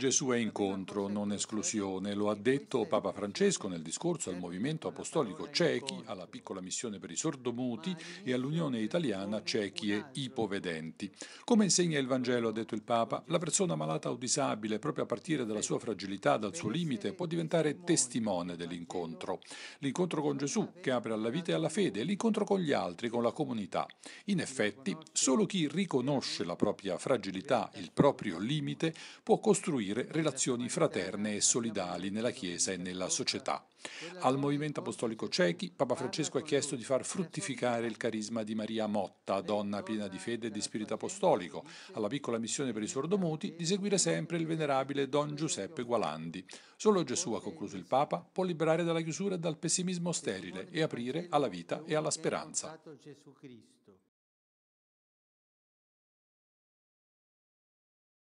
Gesù è incontro, non esclusione, lo ha detto Papa Francesco nel discorso al Movimento Apostolico Cechi, alla piccola missione per i sordomuti e all'Unione Italiana Cechi e Ipovedenti. Come insegna il Vangelo, ha detto il Papa, la persona malata o disabile, proprio a partire dalla sua fragilità, dal suo limite, può diventare testimone dell'incontro. L'incontro con Gesù che apre alla vita e alla fede, l'incontro con gli altri, con la comunità. In effetti, solo chi riconosce la propria fragilità, il proprio limite, può costruire favorire relazioni fraterne e solidali nella Chiesa e nella società. Al Movimento Apostolico Cechi, Papa Francesco ha chiesto di far fruttificare il carisma di Maria Motta, donna piena di fede e di spirito apostolico, alla piccola missione per i sordomuti di seguire sempre il venerabile Don Giuseppe Gualandi. Solo Gesù, ha concluso il Papa, può liberare dalla chiusura e dal pessimismo sterile e aprire alla vita e alla speranza.